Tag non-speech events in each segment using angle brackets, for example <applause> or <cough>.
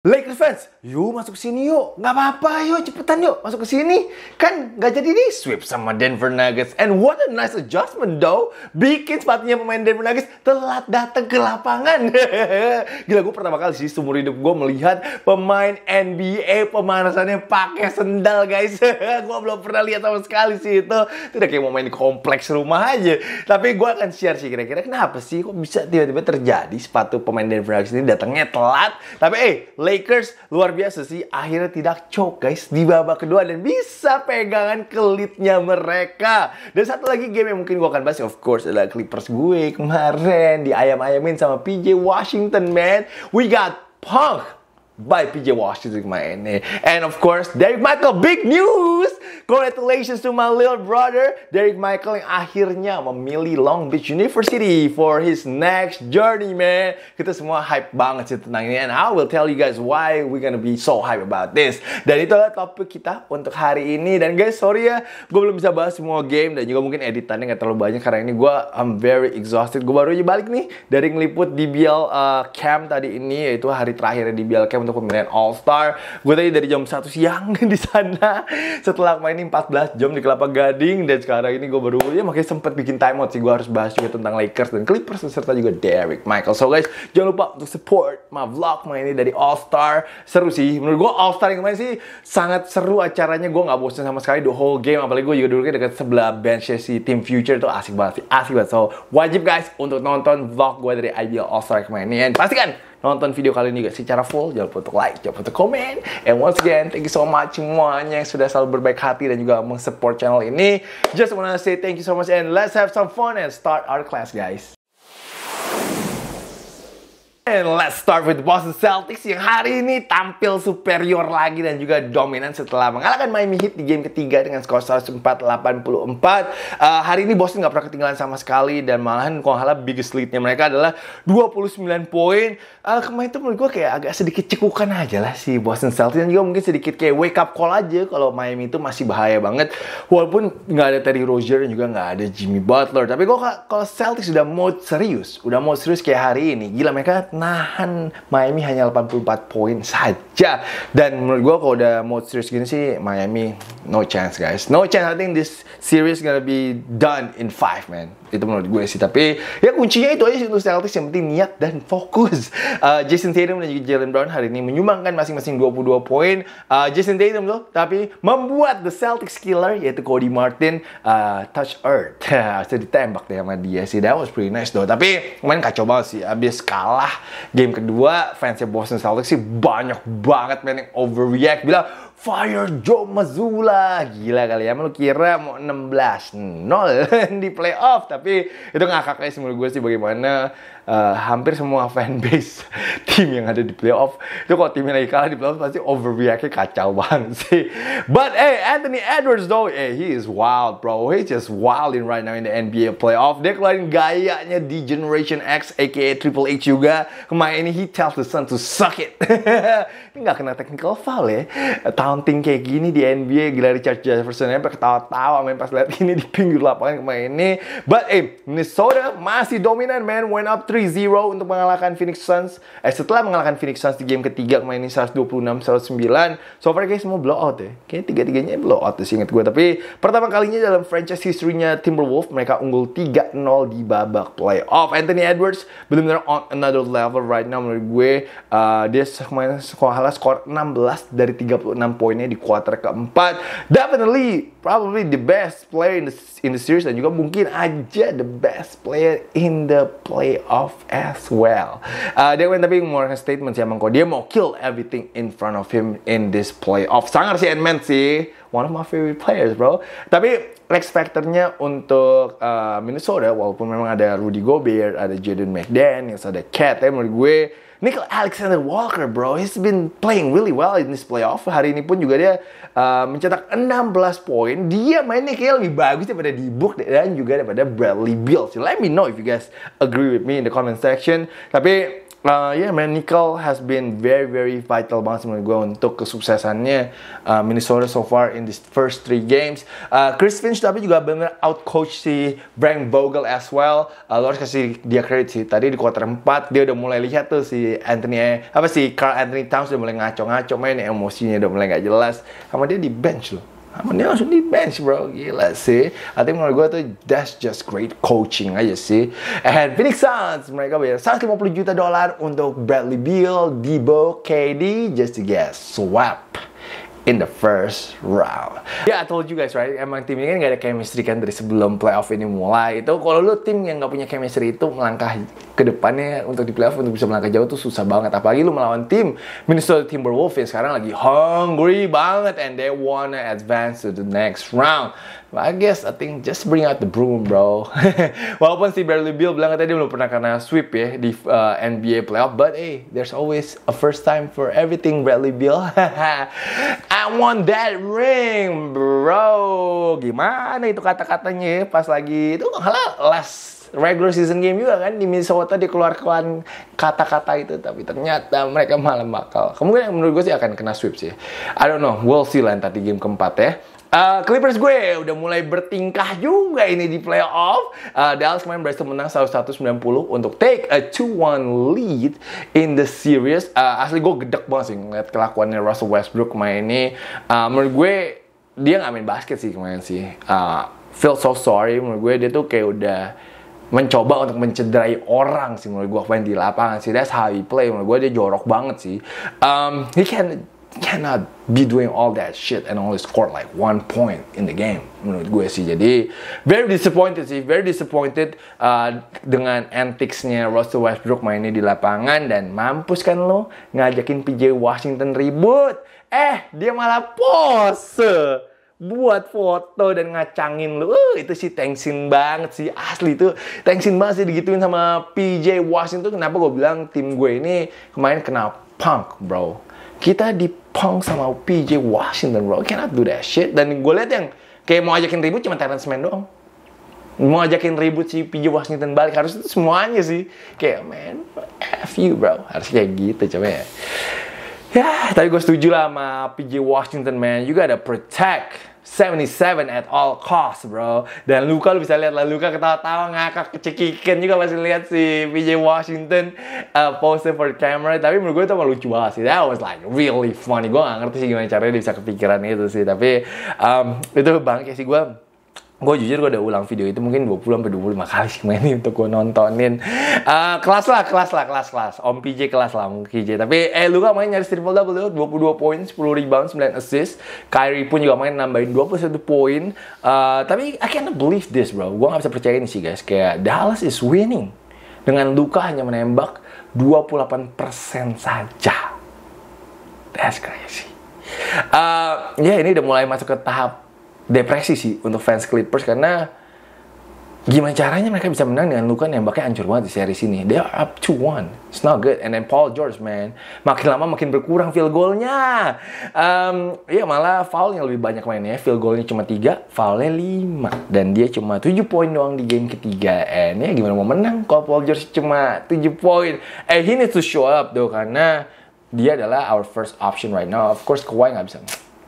Lakers fans, yuk masuk sini yuk. nggak apa-apa, yuk cepetan yuk masuk ke sini. Kan nggak jadi nih sweep sama Denver Nuggets. And what a nice adjustment though. Bikin sepatunya pemain Denver Nuggets telat datang ke lapangan. <laughs> Gila, gue pertama kali sih seumur hidup gue melihat pemain NBA pemanasannya pakai sendal guys. <laughs> gue belum pernah lihat sama sekali sih itu. Tidak kayak mau main kompleks rumah aja. Tapi gue akan share sih kira-kira kenapa sih kok bisa tiba-tiba terjadi sepatu pemain Denver Nuggets ini datangnya telat. Tapi eh, Lakers luar biasa sih akhirnya tidak cok guys di babak kedua dan bisa pegangan kelitnya mereka. Dan satu lagi game yang mungkin gue akan bahas of course adalah Clippers gue kemarin di ayam-ayamin sama PJ Washington man. We got punk by PJ Washington kemarin ini, And of course, Derek Michael, big news! Congratulations to my little brother, Derek Michael yang akhirnya memilih Long Beach University for his next journey, man. Kita semua hype banget sih tentang ini. And I will tell you guys why we're gonna be so hype about this. Dan itu adalah topik kita untuk hari ini. Dan guys, sorry ya, gue belum bisa bahas semua game dan juga mungkin editannya gak terlalu banyak karena ini gue I'm very exhausted. Gue baru aja balik nih dari ngeliput DBL uh, Camp tadi ini, yaitu hari terakhir di BL Camp untuk pemilihan All Star. Gue tadi dari jam 1 siang <laughs> di sana setelah main 14 jam di Kelapa Gading dan sekarang ini gue baru ya makanya sempet bikin timeout sih gue harus bahas juga tentang Lakers dan Clippers serta juga Derek Michael. So guys, jangan lupa untuk support my vlog main ini dari All Star. Seru sih. Menurut gue All Star yang kemarin sih sangat seru acaranya. Gue nggak bosan sama sekali the whole game. Apalagi gue juga dulu kan dekat sebelah bench si Team Future itu asik banget sih. Asik banget. So wajib guys untuk nonton vlog gue dari ideal All Star kemarin. ini, pastikan nonton video kali ini juga secara full. Jangan lupa untuk like, jangan lupa untuk komen. And once again, thank you so much semuanya yang sudah selalu berbaik hati dan juga mensupport channel ini. Just wanna say thank you so much and let's have some fun and start our class guys. And let's start with Boston Celtics yang hari ini tampil superior lagi dan juga dominan setelah mengalahkan Miami Heat di game ketiga dengan skor 104-84. Uh, hari ini Boston nggak pernah ketinggalan sama sekali dan malahan kalau biggest lead-nya mereka adalah 29 poin. Uh, kemarin itu menurut gue kayak agak sedikit cekukan aja lah si Boston Celtics dan juga mungkin sedikit kayak wake up call aja kalau Miami itu masih bahaya banget. Walaupun nggak ada Terry Rozier dan juga nggak ada Jimmy Butler. Tapi gue kalau Celtics udah mode serius, udah mode serius kayak hari ini, gila mereka nahan Miami hanya 84 poin saja. Dan menurut gue kalau udah mode series gini sih Miami no chance guys. No chance I think this series gonna be done in 5 man. Itu menurut gue sih. Tapi ya kuncinya itu aja sih untuk Celtics yang penting niat dan <laughs> fokus. Uh, Jason Tatum dan juga Jalen Brown hari ini menyumbangkan masing-masing 22 poin. Uh, Jason Tatum tuh tapi membuat the Celtics killer yaitu Cody Martin uh, touch earth. saya <laughs> ditembak deh sama dia sih. That was pretty nice though. Tapi kemarin kacau banget sih. Abis kalah Game kedua fansnya Boston Celtics sih banyak banget main yang overreact bilang Fire Joe Mazula, Gila kali ya, lu kira mau 16-0 <laughs> di playoff. Tapi itu ngakak aja menurut gue sih bagaimana uh, hampir semua fanbase <laughs> tim yang ada di playoff. Itu kalau timnya lagi kalah di playoff pasti overreactnya kacau banget <laughs> sih. But hey, Anthony Edwards though, hey, he is wild bro. He just wild in right now in the NBA playoff. Dia keluarin gayanya di Generation X aka Triple H juga. Kemarin ini he tells the sun to suck it. ini gak kena technical foul ya taunting kayak gini di NBA gila Richard Jefferson sampai ketawa-tawa main pas lihat ini di pinggir lapangan kemarin ini but eh Minnesota masih dominan man went up 3-0 untuk mengalahkan Phoenix Suns eh setelah mengalahkan Phoenix Suns di game ketiga kemarin ini 126-109 so far guys semua blowout ya kayaknya tiga-tiganya blowout sih inget gue tapi pertama kalinya dalam franchise history-nya Timberwolves mereka unggul 3-0 di babak playoff Anthony Edwards belum benar on another level right now menurut gue uh, dia kemarin sekolah skor 16 dari 36 poinnya di quarter keempat. Definitely, probably the best player in the, in the series dan juga mungkin aja the best player in the playoff as well. Uh, Dewan tapi mengeluarkan statement sih emang kok dia mau kill everything in front of him in this playoff. Sangar sih ant sih. One of my favorite players, bro. Tapi X factornya untuk uh, Minnesota, walaupun memang ada Rudy Gobert, ada Jaden McDaniels, ada Cat, tapi menurut gue Nickel Alexander Walker bro, he's been playing really well in this playoff. Hari ini pun juga dia uh, mencetak 16 poin. Dia mainnya kayak lebih bagus daripada di Book dan juga daripada Bradley Beal. So let me know if you guys agree with me in the comment section. Tapi uh, ya yeah, man Nicole has been very very vital banget menurut gue untuk kesuksesannya uh, Minnesota so far in this first three games uh, Chris Finch tapi juga benar out coach si Brent Vogel as well uh, lo harus kasih dia kredit sih tadi di kuarter 4 dia udah mulai lihat tuh si Anthony apa sih Carl Anthony Towns udah mulai ngaco-ngaco main emosinya udah mulai nggak jelas sama dia di bench loh namun dia langsung di bench bro, gila sih. I think menurut gue tuh that's just great coaching aja sih. And Phoenix Suns, mereka bayar 150 juta dolar untuk Bradley Beal, Debo, KD, just to get swap in the first round. Ya, yeah, I told you guys right, emang tim ini kan gak ada chemistry kan dari sebelum playoff ini mulai. Itu kalau lu tim yang gak punya chemistry itu melangkah ke depannya untuk di playoff untuk bisa melangkah jauh tuh susah banget. Apalagi lu melawan tim Minnesota Timberwolves yang sekarang lagi hungry banget and they wanna advance to the next round. Well, I guess I think just bring out the broom, bro. <laughs> Walaupun si Bradley Beal bilang tadi belum pernah kena sweep ya di uh, NBA playoff, but hey, there's always a first time for everything, Bradley Beal. <laughs> I want that ring, bro. Gimana itu kata-katanya ya pas lagi itu halal last regular season game juga kan di Minnesota dikeluarkan kata-kata itu tapi ternyata mereka malah bakal kemungkinan menurut gue sih akan kena sweep sih I don't know we'll see lah tadi game keempat ya Uh, Clippers gue udah mulai bertingkah juga ini di playoff. Uh, Dallas kemarin berhasil menang 190 untuk take a 2-1 lead in the series. Uh, asli gue gedek banget sih ngeliat kelakuannya Russell Westbrook main ini. Uh, menurut gue dia nggak main basket sih kemarin sih. Uh, feel so sorry menurut gue dia tuh kayak udah mencoba untuk mencederai orang sih menurut gue main di lapangan sih that's how he play menurut gue dia jorok banget sih um, he can cannot be doing all that shit and only score like one point in the game menurut gue sih jadi very disappointed sih very disappointed uh, dengan anticsnya Russell Westbrook mainnya di lapangan dan mampus kan lo ngajakin PJ Washington ribut eh dia malah pose buat foto dan ngacangin lu. Uh, eh, itu sih tensin banget sih asli itu. tensin banget sih digituin sama PJ Washington. Kenapa gue bilang tim gue ini kemarin kena punk, bro kita di punk sama PJ Washington bro cannot do that shit dan gue liat yang kayak mau ajakin ribut cuma Terrence Mann doang mau ajakin ribut si PJ Washington balik harus itu semuanya sih kayak man F you bro harus kayak gitu coba ya ya tapi gue setuju lah sama PJ Washington man you gotta protect 77 at all cost bro dan Luka lu bisa lihat lah Luka ketawa-tawa ngakak kecekikan juga masih lihat si PJ Washington uh, pose for camera tapi menurut gue itu malu lucu banget sih that was like really funny gue gak ngerti sih gimana caranya dia bisa kepikiran itu sih tapi um, itu bangke sih gue gue jujur gue udah ulang video itu mungkin 20 25 kali sih main untuk gue nontonin uh, kelas lah kelas lah kelas kelas om PJ kelas lah om PJ tapi eh lu gak main nyaris triple double 22 poin 10 rebound 9 assist Kyrie pun juga main nambahin 21 poin uh, tapi I cannot believe this bro gue gak bisa percaya ini sih guys kayak Dallas is winning dengan Luka hanya menembak 28% saja that's crazy uh, ya yeah, ini udah mulai masuk ke tahap depresi sih untuk fans Clippers karena gimana caranya mereka bisa menang dengan Luka yang nembaknya hancur banget di seri sini. They are up to one. It's not good. And then Paul George, man. Makin lama makin berkurang field goalnya. Um, ya malah foul yang lebih banyak mainnya. Field goalnya cuma 3, foulnya 5. Dan dia cuma 7 poin doang di game ketiga. And ya gimana mau menang kalau Paul George cuma 7 poin. Eh, he needs to show up doh Karena dia adalah our first option right now. Of course, Kawhi nggak bisa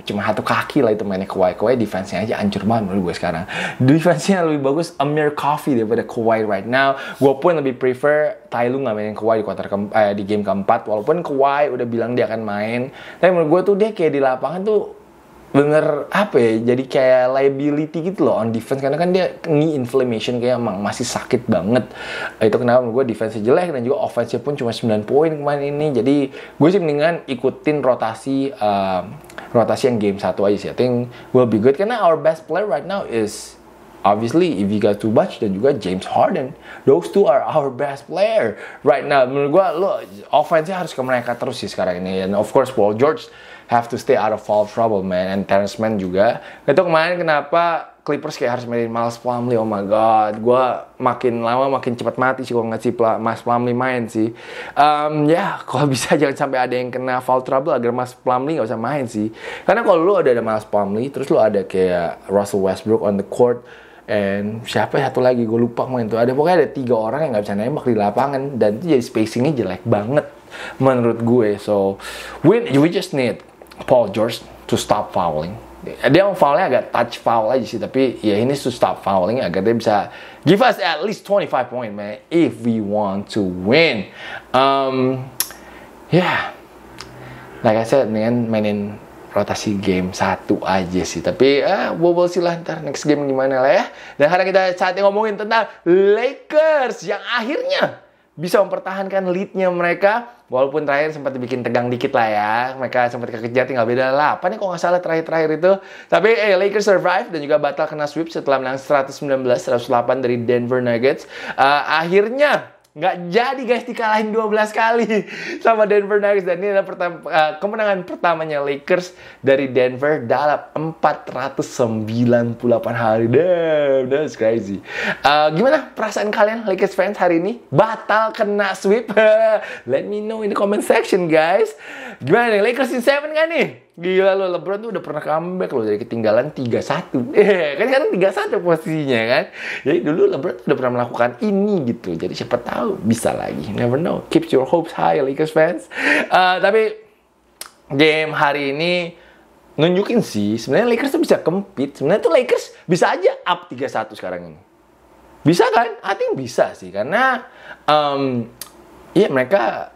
cuma satu kaki lah itu mainnya Kawhi. Kawhi defense-nya aja ancur banget menurut gue sekarang. Defense-nya lebih bagus Amir Coffee daripada Kawhi right now. Gue pun lebih prefer Tai Lu nggak mainin Kawhi di quarter ke, eh, di game keempat. Walaupun Kawhi udah bilang dia akan main, tapi menurut gue tuh dia kayak di lapangan tuh bener apa ya jadi kayak liability gitu loh on defense karena kan dia knee inflammation kayak emang masih sakit banget eh, itu kenapa gue defense jelek dan juga offense pun cuma 9 poin kemarin ini jadi gue sih mendingan ikutin rotasi uh, rotasi yang game satu aja sih I think will be good karena our best player right now is obviously Ivica much dan juga James Harden. Those two are our best player right now. Menurut gue lo offense harus ke mereka terus sih sekarang ini. And of course Paul George have to stay out of foul trouble man and Terrence Mann juga itu kemarin kenapa Clippers kayak harus mainin Miles Plumlee oh my god gue makin lama makin cepat mati sih kalau nggak si Miles Plumlee main sih um, ya yeah, kalau <laughs> bisa jangan sampai ada yang kena foul trouble agar Miles Plumlee nggak usah main sih karena kalau lu ada ada Miles Plumlee terus lu ada kayak Russell Westbrook on the court and siapa ya? satu lagi gue lupa main tuh ada pokoknya ada tiga orang yang nggak bisa nembak di lapangan dan itu jadi spacingnya jelek banget menurut gue so we, we just need Paul George to stop fouling. Dia mau foulnya agak touch foul aja sih, tapi ya ini to stop fouling agar dia bisa give us at least 25 point man if we want to win. Um, yeah, like I said, dengan mainin rotasi game satu aja sih tapi uh, eh, we will see lah ntar next game gimana lah ya dan karena kita saatnya ngomongin tentang Lakers yang akhirnya bisa mempertahankan leadnya mereka walaupun terakhir sempat dibikin tegang dikit lah ya mereka sempat kekejar tinggal beda apa nih kok nggak salah terakhir-terakhir itu tapi eh, Lakers survive dan juga batal kena sweep setelah menang 119-108 dari Denver Nuggets uh, akhirnya nggak jadi guys dikalahin 12 kali sama Denver Nuggets dan ini adalah pertama, uh, eh, kemenangan pertamanya Lakers dari Denver dalam 498 hari. Damn, that's crazy. Uh, gimana perasaan kalian Lakers fans hari ini? Batal kena sweep? <laughs> Let me know in the comment section guys. Gimana nih Lakers in 7 kan nih? Gila lo LeBron tuh udah pernah comeback lo dari ketinggalan 3-1. Eh, kan sekarang 3-1 posisinya kan. Jadi dulu LeBron tuh udah pernah melakukan ini gitu. Jadi siapa tahu bisa lagi. Never know. Keep your hopes high Lakers fans. Uh, tapi game hari ini nunjukin sih sebenarnya Lakers tuh bisa kempit, Sebenarnya tuh Lakers bisa aja up 3-1 sekarang ini. Bisa kan? I think bisa sih karena um, ya mereka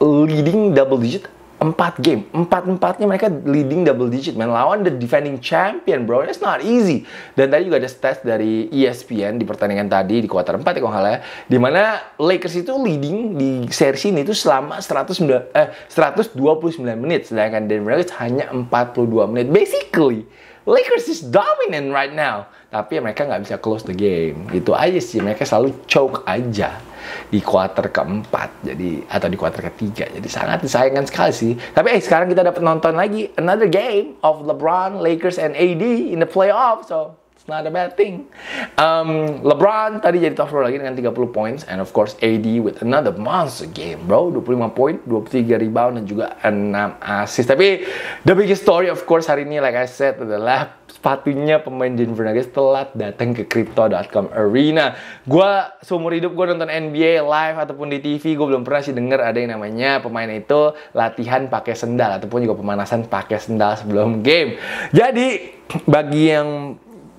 leading double digit empat game, empat empatnya mereka leading double digit, man. Lawan the defending champion, bro. It's not easy. Dan tadi juga ada stats dari ESPN di pertandingan tadi di kuarter empat ya kalau nggak ya. Di mana Lakers itu leading di series ini itu selama 109, eh, 129 menit. Sedangkan Denver Nuggets hanya 42 menit. Basically, Lakers is dominant right now. Tapi ya mereka nggak bisa close the game. Itu aja sih. Mereka selalu choke aja di kuarter keempat jadi atau di kuarter ketiga jadi sangat disayangkan sekali sih tapi eh sekarang kita dapat nonton lagi another game of LeBron Lakers and AD in the playoff so It's not a bad thing. Um, LeBron tadi jadi top scorer lagi dengan 30 points. And of course AD with another monster game bro. 25 point, 23 rebound, dan juga 6 assist. Tapi the biggest story of course hari ini like I said adalah sepatunya pemain Denver Nuggets telat datang ke Crypto.com Arena. Gua seumur hidup gue nonton NBA live ataupun di TV, gue belum pernah sih denger ada yang namanya pemain itu latihan pakai sendal ataupun juga pemanasan pakai sendal sebelum game. Jadi bagi yang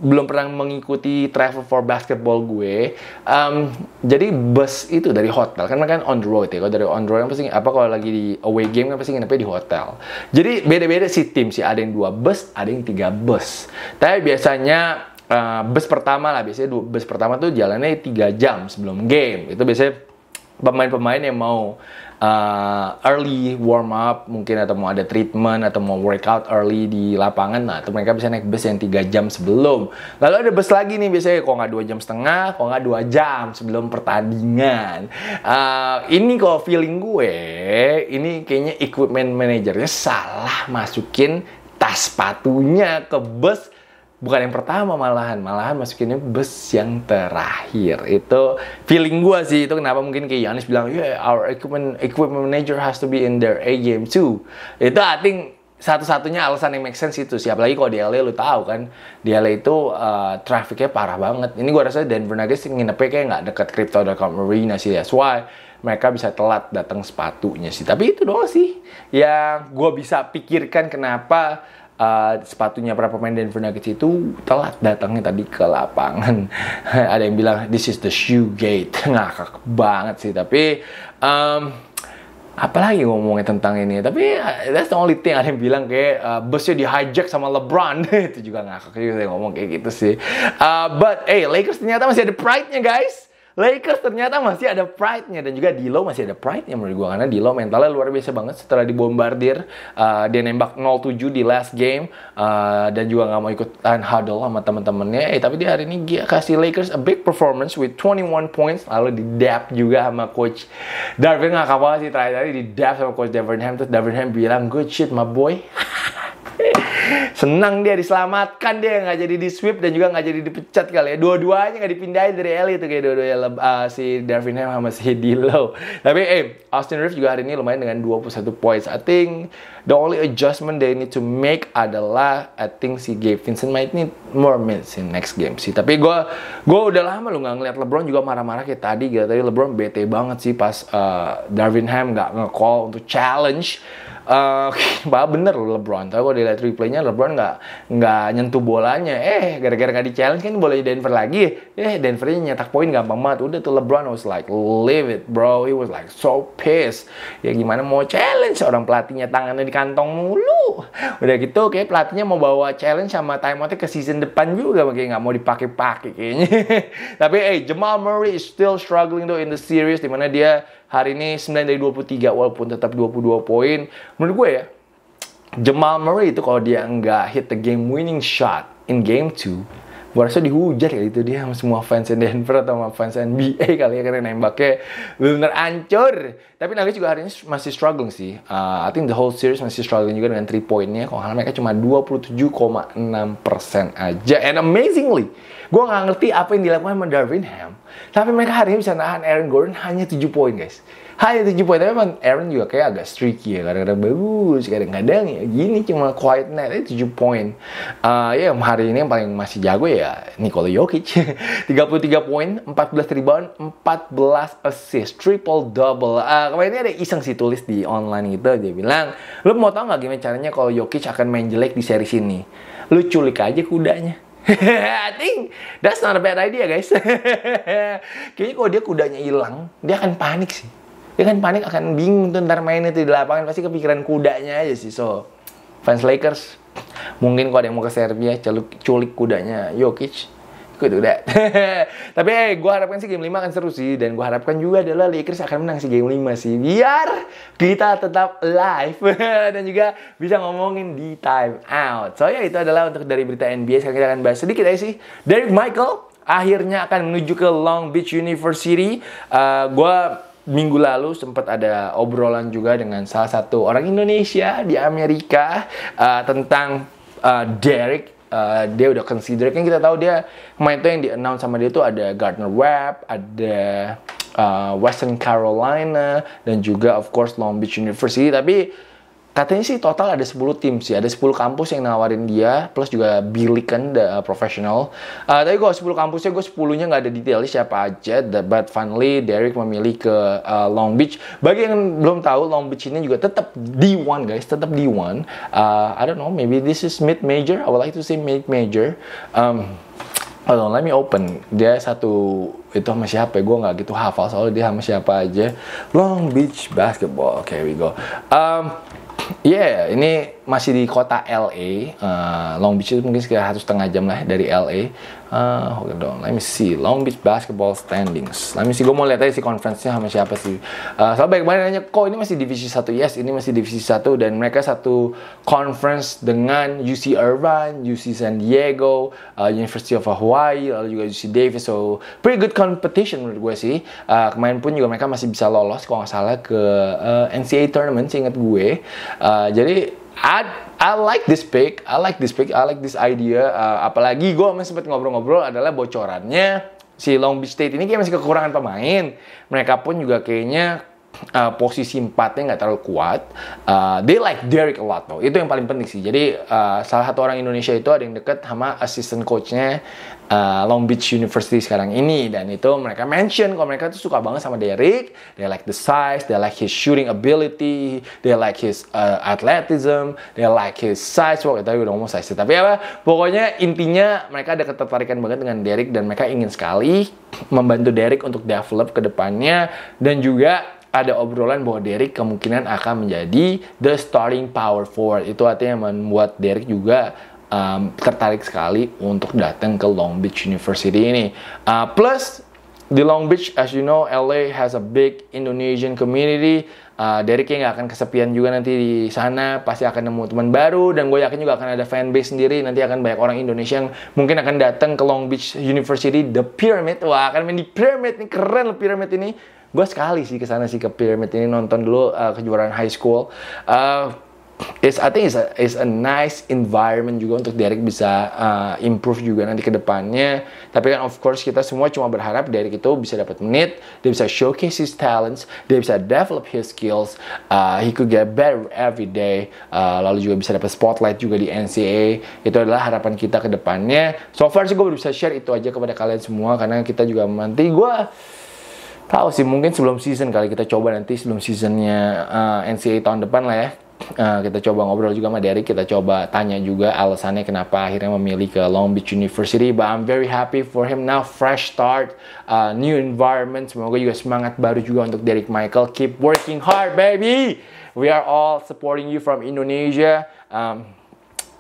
belum pernah mengikuti travel for basketball gue um, jadi bus itu dari hotel karena kan on the road ya kalau dari on the road kan pasti apa kalau lagi di away game kan pasti nginepnya di hotel jadi beda-beda sih tim sih ada yang dua bus ada yang tiga bus tapi biasanya Uh, bus pertama lah biasanya dua bus pertama tuh jalannya tiga jam sebelum game itu biasanya pemain-pemain yang mau uh, early warm up mungkin atau mau ada treatment atau mau workout early di lapangan nah itu mereka bisa naik bus yang tiga jam sebelum lalu ada bus lagi nih biasanya kok nggak dua jam setengah kok nggak dua jam sebelum pertandingan uh, ini kalau feeling gue ini kayaknya equipment manajernya salah masukin tas sepatunya ke bus bukan yang pertama malahan malahan masukinnya bus yang terakhir itu feeling gue sih itu kenapa mungkin kayak Yanis bilang yeah our equipment equipment manager has to be in their A game too itu I think satu-satunya alasan yang make sense itu sih apalagi kalau di LA lu tahu kan di LA itu uh, trafficnya parah banget ini gue rasa Denver Nuggets nginepnya kayak nggak dekat Crypto.com Arena sih that's why mereka bisa telat datang sepatunya sih tapi itu doang sih yang gue bisa pikirkan kenapa uh, sepatunya para pemain Denver Nuggets itu telat datangnya tadi ke lapangan. <laughs> Ada yang bilang this is the shoe gate. <laughs> Ngakak banget sih tapi um, apalagi ngomongnya tentang ini tapi eh, that's the only thing ada yang bilang kayak uh, busnya hijack sama LeBron <laughs> itu juga ngakak juga saya ngomong kayak gitu sih uh, but hey Lakers ternyata masih ada pride-nya guys Lakers ternyata masih ada pride-nya dan juga Dilo masih ada pride-nya menurut gue karena Dilo mentalnya luar biasa banget setelah dibombardir uh, dia nembak 0-7 di last game uh, dan juga nggak mau ikut tahan huddle sama temen-temennya eh tapi dia hari ini dia kasih Lakers a big performance with 21 points lalu di dap juga sama coach Darvin nggak kapal sih terakhir tadi di dap sama coach Darvin Ham terus Darvin Ham bilang good shit my boy <laughs> senang dia diselamatkan dia nggak jadi di sweep dan juga nggak jadi dipecat kali ya dua-duanya nggak dipindahin dari Eli itu kayak dua-duanya uh, si Darvin Ham sama si Dilo tapi eh Austin Reeves juga hari ini lumayan dengan 21 points I think the only adjustment they need to make adalah I think si Gabe Vincent might need more minutes in next game sih tapi gue gue udah lama lu nggak ngeliat LeBron juga marah-marah kayak tadi gitu tadi LeBron bete banget sih pas uh, eh, Darvin Ham nggak nge-call untuk challenge Uh, eh, <laughs> bah bener loh LeBron. Tapi kalau dilihat replaynya LeBron nggak nggak nyentuh bolanya. Eh gara-gara nggak di challenge kan boleh Denver lagi. Eh Denvernya nyetak poin gampang banget. Udah tuh LeBron was like live it bro. He was like so pissed. Ya gimana mau challenge orang pelatihnya tangannya di kantong mulu. Udah gitu kayak pelatihnya mau bawa challenge sama timeoutnya ke season depan juga kayak nggak mau dipakai-pakai kayaknya. <laughs> Tapi eh Jamal Murray is still struggling though in the series dimana dia Hari ini 9 dari 23 walaupun tetap 22 poin. Menurut gue ya, Jamal Murray itu kalau dia nggak hit the game winning shot in game 2, gue rasa dihujat ya itu dia sama semua fans Denver atau sama fans NBA kali ya karena nembaknya benar ancur tapi Nuggets juga hari ini masih struggling sih uh, I think the whole series masih struggling juga dengan 3 pointnya. kalau mereka cuma 27,6 persen aja and amazingly gue gak ngerti apa yang dilakukan sama Darwin Ham tapi mereka hari ini bisa nahan Aaron Gordon hanya 7 poin guys Hai tujuh poin tapi emang Aaron juga kayak agak streaky ya kadang-kadang bagus kadang-kadang ya gini cuma quiet net itu 7 poin uh, ya hari ini yang paling masih jago ya Nikola Jokic 33 <laughs> poin 14 rebound 14 assist triple double uh, ah, kemarin ini ada iseng sih tulis di online gitu dia bilang lu mau tau nggak gimana caranya kalau Jokic akan main jelek di seri sini lu culik aja kudanya <laughs> I think that's not a bad idea guys. <laughs> Kayaknya kalau dia kudanya hilang, dia akan panik sih dia ya kan panik akan bingung tuh ntar main itu di lapangan pasti kepikiran kudanya aja sih so fans Lakers mungkin kalau ada yang mau ke Serbia celuk culik kudanya Jokic ikut udah <laughs> tapi eh gue harapkan sih game 5 akan seru sih dan gue harapkan juga adalah Lakers akan menang sih game 5 sih biar kita tetap live <laughs> dan juga bisa ngomongin di time out so ya itu adalah untuk dari berita NBA sekarang kita akan bahas sedikit aja sih Derek Michael akhirnya akan menuju ke Long Beach University uh, eh, gue minggu lalu sempat ada obrolan juga dengan salah satu orang Indonesia di Amerika uh, tentang uh, Derek Uh, dia udah consider kan kita tahu dia main tuh yang di announce sama dia itu ada Gardner Webb, ada uh, Western Carolina dan juga of course Long Beach University tapi Katanya sih total ada 10 tim sih, ada 10 kampus yang nawarin dia, plus juga Billy kan the uh, professional. Uh, tapi gue 10 kampusnya, gue 10-nya nggak ada detailnya siapa aja, the, but finally Derek memilih ke uh, Long Beach. Bagi yang belum tahu, Long Beach ini juga tetap D1 guys, tetap D1. Uh, I don't know, maybe this is mid-major, I would like to say mid-major. Um, Hold on, let me open. Dia satu itu sama siapa? Ya? Gue nggak gitu hafal soalnya dia sama siapa aja. Long Beach Basketball. Oke, okay, we go. Um, Iya, yeah, ini masih di kota LA. Uh, eh, Long Beach itu mungkin sekitar satu setengah jam lah dari LA. Uh, hold on, let me see. Long Beach Basketball Standings. Let me see, gue mau lihat aja si conference-nya sama siapa sih. Uh, ah, soalnya baik banget nanya, kok ini masih divisi 1? Yes, ini masih divisi 1. Dan mereka satu conference dengan UC Irvine, UC San Diego, uh, University of Hawaii, lalu juga UC Davis. So, pretty good competition menurut gue sih. Uh, kemarin pun juga mereka masih bisa lolos, kalau nggak salah, ke uh, NCAA Tournament, seingat gue. Uh, jadi, I, I like this pick, I like this pick, I like this idea. Uh, apalagi gue masih sempat ngobrol-ngobrol adalah bocorannya si Long Beach State ini kayak masih kekurangan pemain. Mereka pun juga kayaknya uh, posisi empatnya nggak terlalu kuat. Uh, they like Derek a lot though. Itu yang paling penting sih. Jadi uh, salah satu orang Indonesia itu ada yang deket sama assistant coachnya uh, Long Beach University sekarang ini dan itu mereka mention kalau mereka tuh suka banget sama Derek. They like the size, they like his shooting ability, they like his uh, athleticism, they like his size. Wah, tadi udah ngomong size. Tapi apa? Pokoknya intinya mereka ada ketertarikan banget dengan Derek dan mereka ingin sekali membantu Derek untuk develop ke depannya dan juga ada obrolan bahwa Derek kemungkinan akan menjadi the starting power forward. Itu artinya membuat Derek juga um, tertarik sekali untuk datang ke Long Beach University ini. Uh, plus di Long Beach, as you know, LA has a big Indonesian community. Uh, Derek yang akan kesepian juga nanti di sana, pasti akan nemu teman baru dan gue yakin juga akan ada fan base sendiri. Nanti akan banyak orang Indonesia yang mungkin akan datang ke Long Beach University, The Pyramid. Wah, akan main di Pyramid ini keren loh Pyramid ini gue sekali sih ke sana sih ke pyramid ini nonton dulu uh, kejuaraan high school uh, eh, It's, I think it's a, it's a nice environment juga untuk Derek bisa uh, improve juga nanti ke depannya. Tapi kan of course kita semua cuma berharap Derek itu bisa dapat menit, dia bisa showcase his talents, dia bisa develop his skills, uh, he could get better every day. Uh, lalu juga bisa dapat spotlight juga di NCA Itu adalah harapan kita ke depannya. So far sih gue bisa share itu aja kepada kalian semua karena kita juga nanti gue tahu sih mungkin sebelum season kali kita coba nanti sebelum seasonnya uh, eh, NCAA tahun depan lah ya uh, kita coba ngobrol juga sama Derek kita coba tanya juga alasannya kenapa akhirnya memilih ke Long Beach University but I'm very happy for him now fresh start uh, new environment semoga juga semangat baru juga untuk Derek Michael keep working hard baby we are all supporting you from Indonesia um,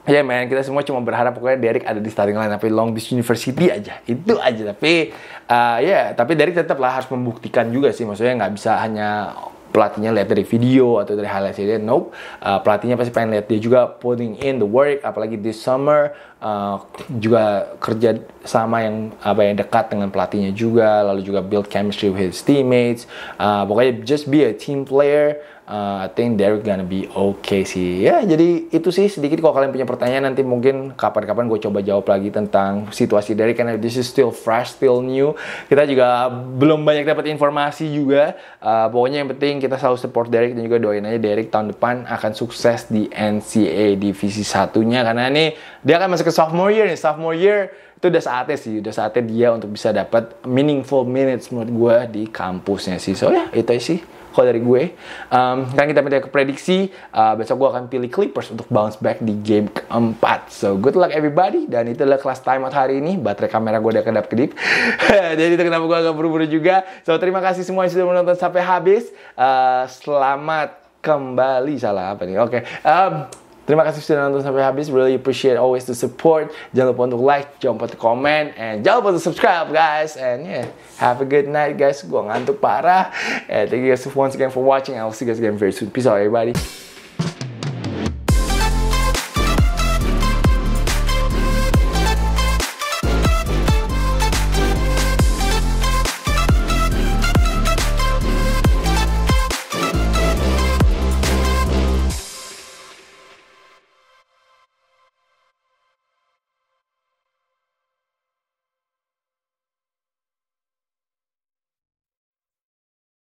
Ya yeah, kita semua cuma berharap pokoknya Derek ada di starting line tapi Long Beach University aja. Itu aja tapi uh, ya, yeah, tapi Derek tetaplah harus membuktikan juga sih maksudnya nggak bisa hanya pelatihnya lihat dari video atau dari highlight dia nope uh, pelatihnya pasti pengen lihat dia juga putting in the work apalagi this summer uh, juga kerja sama yang apa yang dekat dengan pelatihnya juga lalu juga build chemistry with his teammates uh, pokoknya just be a team player uh, I think they're gonna be okay sih. Ya, jadi itu sih sedikit kalau kalian punya pertanyaan nanti mungkin kapan-kapan gue coba jawab lagi tentang situasi Derek karena this is still fresh, still new. Kita juga belum banyak dapat informasi juga. Uh, pokoknya yang penting kita selalu support Derek dan juga doain aja Derek tahun depan akan sukses di NCA divisi satunya karena ini dia akan masuk ke sophomore year nih. Sophomore year itu udah saatnya sih, udah saatnya dia untuk bisa dapat meaningful minutes menurut gue di kampusnya sih. So ya, yeah, itu sih kalau dari gue. Um, kan kita minta ke prediksi. Uh, besok gue akan pilih Clippers untuk bounce back di game keempat. So good luck everybody. Dan itulah kelas timeout hari ini. Baterai kamera gue udah kedap kedip. <laughs> Jadi itu kenapa gue agak buru-buru juga. So terima kasih semua yang sudah menonton sampai habis. Uh, selamat kembali salah apa nih? Oke. Okay. Um, Terima kasih sudah nonton sampai habis. Really appreciate always the support. Jangan lupa untuk like, jangan lupa untuk comment, and jangan lupa untuk subscribe, guys. And yeah, have a good night, guys. Gua ngantuk parah. And thank you guys once again for watching. I will see you guys again very soon. Peace out, everybody.